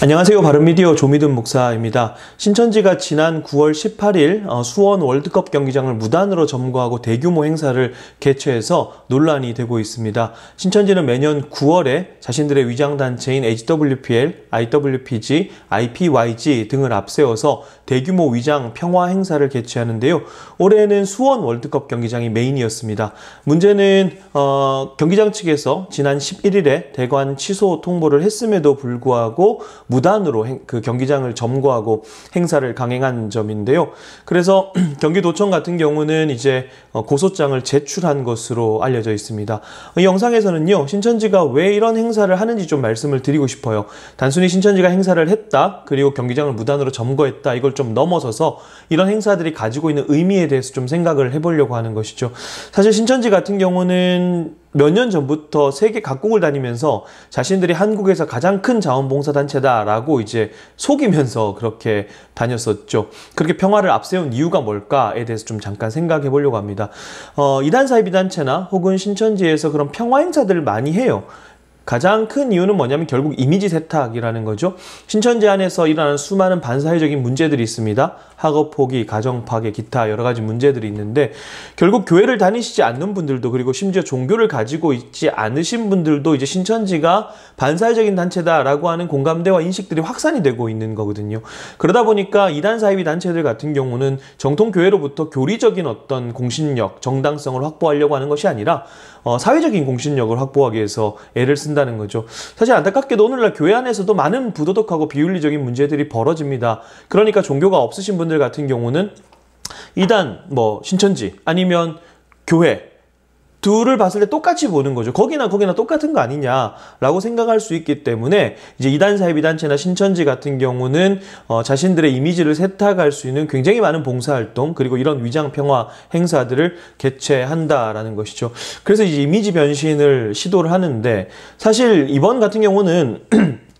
안녕하세요. 바른미디어 조미든 목사입니다. 신천지가 지난 9월 18일 어, 수원 월드컵 경기장을 무단으로 점거하고 대규모 행사를 개최해서 논란이 되고 있습니다. 신천지는 매년 9월에 자신들의 위장단체인 HWPL, IWPG, IPYG 등을 앞세워서 대규모 위장 평화 행사를 개최하는데요. 올해는 수원 월드컵 경기장이 메인이었습니다. 문제는 어, 경기장 측에서 지난 11일에 대관 취소 통보를 했음에도 불구하고 무단으로 행, 그 경기장을 점거하고 행사를 강행한 점인데요. 그래서 경기도청 같은 경우는 이제 어, 고소장을 제출한 것으로 알려져 있습니다. 이 영상에서는요. 신천지가 왜 이런 행사를 하는지 좀 말씀을 드리고 싶어요. 단순히 신천지가 행사를 했다. 그리고 경기장을 무단으로 점거했다. 이걸 좀 넘어서서 이런 행사들이 가지고 있는 의미에 대해서 좀 생각을 해보려고 하는 것이죠. 사실 신천지 같은 경우는 몇년 전부터 세계 각국을 다니면서 자신들이 한국에서 가장 큰 자원봉사단체다라고 이제 속이면서 그렇게 다녔었죠. 그렇게 평화를 앞세운 이유가 뭘까에 대해서 좀 잠깐 생각해 보려고 합니다. 어, 이단사이비단체나 혹은 신천지에서 그런 평화 행사들을 많이 해요. 가장 큰 이유는 뭐냐면 결국 이미지 세탁이라는 거죠. 신천 지안에서 일어나는 수많은 반사회적인 문제들이 있습니다. 학업 포기, 가정 파괴, 기타 여러 가지 문제들이 있는데 결국 교회를 다니시지 않는 분들도 그리고 심지어 종교를 가지고 있지 않으신 분들도 이제 신천지가 반사회적인 단체다라고 하는 공감대와 인식들이 확산이 되고 있는 거거든요. 그러다 보니까 이단 사이비 단체들 같은 경우는 정통 교회로부터 교리적인 어떤 공신력, 정당성을 확보하려고 하는 것이 아니라 어, 사회적인 공신력을 확보하기 위해서 애를 쓴다. 것이다는 거죠. 사실 안타깝게도 오늘날 교회 안에서도 많은 부도덕하고 비윤리적인 문제들이 벌어집니다. 그러니까 종교가 없으신 분들 같은 경우는 이단 뭐 신천지 아니면 교회 둘을 봤을 때 똑같이 보는 거죠. 거기나 거기나 똑같은 거 아니냐라고 생각할 수 있기 때문에 이제 이단사회 비단체나 신천지 같은 경우는 어, 자신들의 이미지를 세탁할 수 있는 굉장히 많은 봉사활동 그리고 이런 위장평화 행사들을 개최한다라는 것이죠. 그래서 이제 이미지 변신을 시도를 하는데 사실 이번 같은 경우는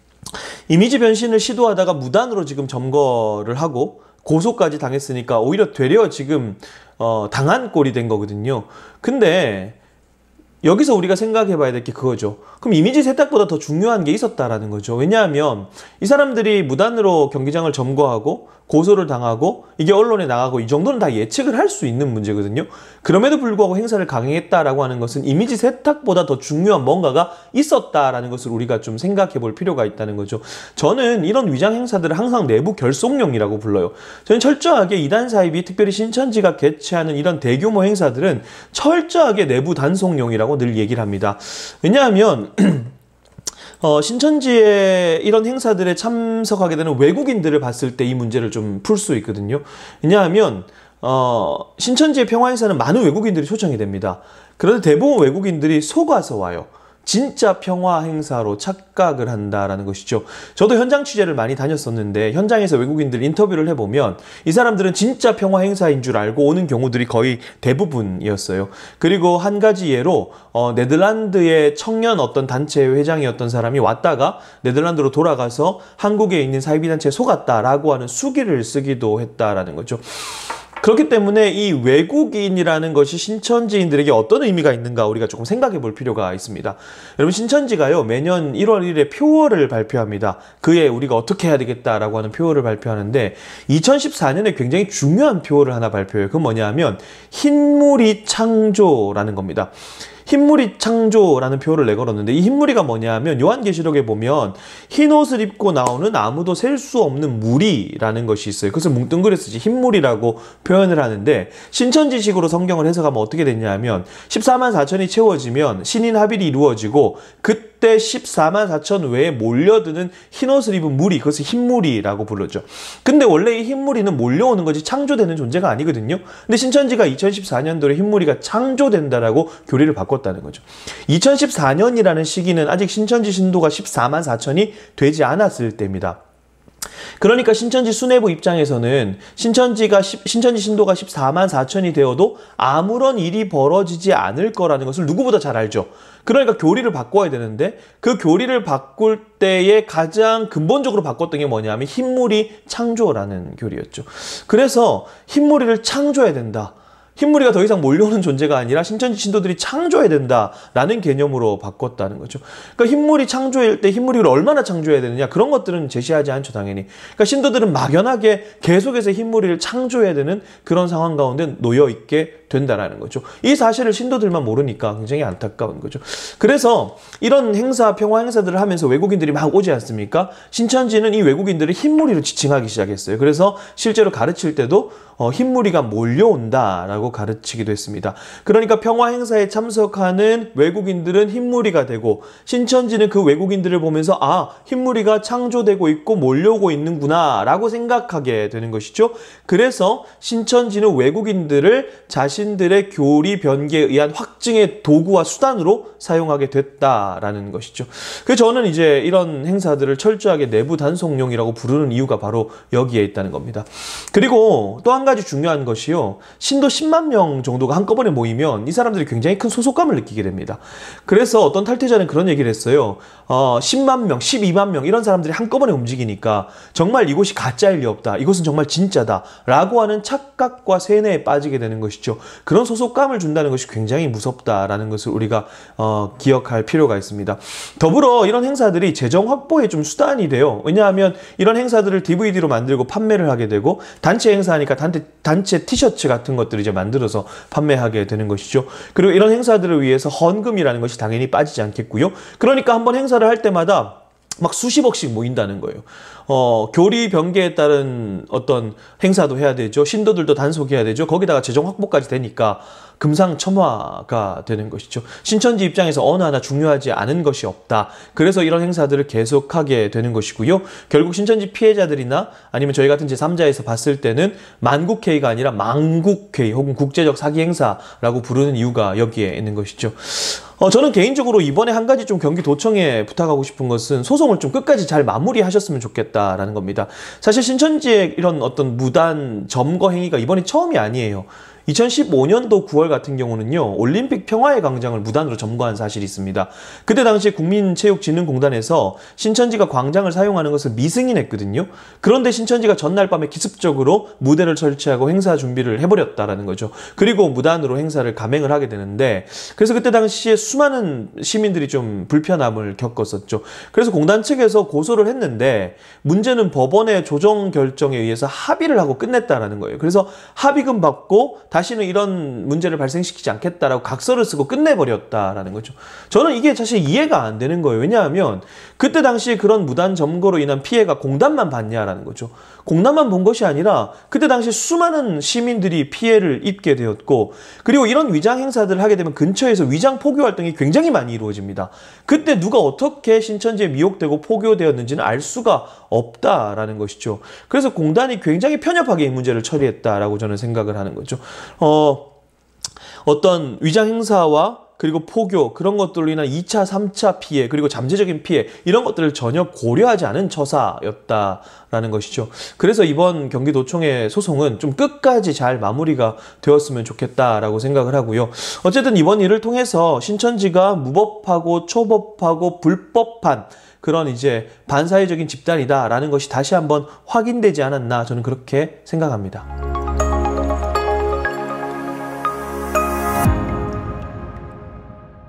이미지 변신을 시도하다가 무단으로 지금 점거를 하고 고소까지 당했으니까 오히려 되려 지금 어, 당한 꼴이 된 거거든요. 근데 여기서 우리가 생각해 봐야 될 게 그거죠. 그럼 이미지 세탁보다 더 중요한 게 있었다라는 거죠. 왜냐하면 이 사람들이 무단으로 경기장을 점거하고 고소를 당하고 이게 언론에 나가고 이 정도는 다 예측을 할 수 있는 문제거든요. 그럼에도 불구하고 행사를 강행했다라고 하는 것은 이미지 세탁보다 더 중요한 뭔가가 있었다라는 것을 우리가 좀 생각해 볼 필요가 있다는 거죠. 저는 이런 위장 행사들을 항상 내부 결속령이라고 불러요. 저는 철저하게 이단 사이비 특별히 신천지가 개최하는 이런 대규모 행사들은 철저하게 내부 단속령이라고 늘 얘기를 합니다. 왜냐하면 어, 신천지의 이런 행사들에 참석하게 되는 외국인들을 봤을 때 이 문제를 좀 풀 수 있거든요. 왜냐하면 어, 신천지의 평화행사는 많은 외국인들이 초청이 됩니다. 그런데 대부분 외국인들이 속아서 와요. 진짜 평화 행사로 착각을 한다라는 것이죠. 저도 현장 취재를 많이 다녔었는데 현장에서 외국인들 인터뷰를 해보면 이 사람들은 진짜 평화 행사인 줄 알고 오는 경우들이 거의 대부분이었어요. 그리고 한 가지 예로 어, 네덜란드의 청년 어떤 단체 회장이었던 사람이 왔다가 네덜란드로 돌아가서 한국에 있는 사이비단체에 속았다라고 하는 수기를 쓰기도 했다라는 거죠. 그렇기 때문에 이 외국인이라는 것이 신천지인들에게 어떤 의미가 있는가 우리가 조금 생각해 볼 필요가 있습니다. 여러분 신천지가요 매년 1월 1일에 표어를 발표합니다. 그에 우리가 어떻게 해야 되겠다라고 하는 표어를 발표하는데 2014년에 굉장히 중요한 표어를 하나 발표해요. 그건 뭐냐 하면 흰무리 창조라는 겁니다. 흰무리 창조라는 표를 내걸었는데 이 흰무리가 뭐냐면 요한계시록에 보면 흰 옷을 입고 나오는 아무도 셀 수 없는 무리라는 것이 있어요. 그래서 뭉뚱그려 쓰지 흰무리라고 표현을 하는데 신천지식으로 성경을 해석하면 어떻게 됐냐면 14만 4천이 채워지면 신인 합일이 이루어지고 그 그때 14만 4천 외에 몰려드는 흰옷을 입은 무리 그것을 흰무리라고 불렀죠 근데 원래 이 흰무리는 몰려오는 거지 창조되는 존재가 아니거든요. 근데 신천지가 2014년도에 흰무리가 창조된다라고 교리를 바꿨다는 거죠. 2014년이라는 시기는 아직 신천지 신도가 14만 4천이 되지 않았을 때입니다. 그러니까 신천지 수뇌부 입장에서는 신천지가 신천지 신도가 14만 4천이 되어도 아무런 일이 벌어지지 않을 거라는 것을 누구보다 잘 알죠. 그러니까 교리를 바꿔야 되는데 그 교리를 바꿀 때에 가장 근본적으로 바꿨던 게 뭐냐면 흰물이 창조라는 교리였죠. 그래서 흰물이를 창조해야 된다. 흰무리가 더 이상 몰려오는 존재가 아니라 신천지 신도들이 창조해야 된다라는 개념으로 바꿨다는 거죠. 그러니까 흰무리 창조일 때 흰무리를 얼마나 창조해야 되느냐 그런 것들은 제시하지 않죠 당연히. 그러니까 신도들은 막연하게 계속해서 흰무리를 창조해야 되는 그런 상황 가운데 놓여 있게 된다라는 거죠. 이 사실을 신도들만 모르니까 굉장히 안타까운 거죠. 그래서 이런 행사, 평화 행사들을 하면서 외국인들이 막 오지 않습니까? 신천지는 이 외국인들을 흰무리로 지칭하기 시작했어요. 그래서 실제로 가르칠 때도 어, 흰무리가 몰려온다라고 있고 가르치기도 했습니다. 그러니까 평화 행사에 참석하는 외국인들은 흰무리가 되고 신천지는 그 외국인들을 보면서 아 흰무리가 창조되고 있고 몰려오고 있는구나 라고 생각하게 되는 것이죠. 그래서 신천지는 외국인들을 자신들의 교리 변개에 의한 확증의 도구와 수단으로 사용하게 됐다라는 것이죠. 그래서 저는 이제 이런 행사들을 철저하게 내부 단속용이라고 부르는 이유가 바로 여기에 있다는 겁니다. 그리고 또 한 가지 중요한 것이요. 신도 10만 3만 명 정도가 한꺼번에 모이면 이 사람들이 굉장히 큰 소속감을 느끼게 됩니다. 그래서 어떤 탈퇴자는 그런 얘기를 했어요. 어, 10만 명, 12만 명 이런 사람들이 한꺼번에 움직이니까 정말 이곳이 가짜일 리 없다. 이곳은 정말 진짜다. 라고 하는 착각과 세뇌에 빠지게 되는 것이죠. 그런 소속감을 준다는 것이 굉장히 무섭다라는 것을 우리가 어, 기억할 필요가 있습니다. 더불어 이런 행사들이 재정 확보에 좀 수단이 돼요. 왜냐하면 이런 행사들을 DVD로 만들고 판매를 하게 되고 단체 행사하니까 단체, 단체 티셔츠 같은 것들을 이제 만 만들어서 판매하게 되는 것이죠. 그리고 이런 행사들을 위해서 헌금이라는 것이 당연히 빠지지 않겠고요. 그러니까 한번 행사를 할 때마다 막 수십억씩 모인다는 거예요. 어, 교리 변개에 따른 어떤 행사도 해야 되죠. 신도들도 단속해야 되죠. 거기다가 재정 확보까지 되니까 금상첨화가 되는 것이죠. 신천지 입장에서 어느 하나 중요하지 않은 것이 없다. 그래서 이런 행사들을 계속하게 되는 것이고요. 결국 신천지 피해자들이나 아니면 저희 같은 제3자에서 봤을 때는 만국회의가 아니라 망국회의 혹은 국제적 사기 행사라고 부르는 이유가 여기에 있는 것이죠. 어, 저는 개인적으로 이번에 한 가지 좀 경기도청에 부탁하고 싶은 것은 소송을 좀 끝까지 잘 마무리하셨으면 좋겠다라는 겁니다. 사실 신천지의 이런 어떤 무단 점거 행위가 이번이 처음이 아니에요. 2015년도 9월 같은 경우는요. 올림픽 평화의 광장을 무단으로 점거한 사실이 있습니다. 그때 당시 국민체육진흥공단에서 신천지가 광장을 사용하는 것을 미승인했거든요. 그런데 신천지가 전날 밤에 기습적으로 무대를 설치하고 행사 준비를 해버렸다라는 거죠. 그리고 무단으로 행사를 감행을 하게 되는데 그래서 그때 당시에 수많은 시민들이 좀 불편함을 겪었었죠. 그래서 공단 측에서 고소를 했는데 문제는 법원의 조정 결정에 의해서 합의를 하고 끝냈다라는 거예요. 그래서 합의금 받고 다시는 이런 문제를 발생시키지 않겠다라고 각서를 쓰고 끝내버렸다라는 거죠. 저는 이게 사실 이해가 안 되는 거예요. 왜냐하면 그때 당시에 그런 무단 점거로 인한 피해가 공단만 봤냐라는 거죠. 공단만 본 것이 아니라 그때 당시 수많은 시민들이 피해를 입게 되었고 그리고 이런 위장 행사들을 하게 되면 근처에서 위장 포교 활동이 굉장히 많이 이루어집니다. 그때 누가 어떻게 신천지에 미혹되고 포교되었는지는 알 수가 없다라는 것이죠. 그래서 공단이 굉장히 편협하게 이 문제를 처리했다라고 저는 생각을 하는 거죠. 어, 어떤 위장 행사와 그리고 포교 그런 것들로 인한 2차, 3차 피해 그리고 잠재적인 피해 이런 것들을 전혀 고려하지 않은 처사였다라는 것이죠. 그래서 이번 경기도청의 소송은 좀 끝까지 잘 마무리가 되었으면 좋겠다라고 생각을 하고요. 어쨌든 이번 일을 통해서 신천지가 무법하고 초법하고 불법한 그런 이제 반사회적인 집단이다라는 것이 다시 한번 확인되지 않았나 저는 그렇게 생각합니다.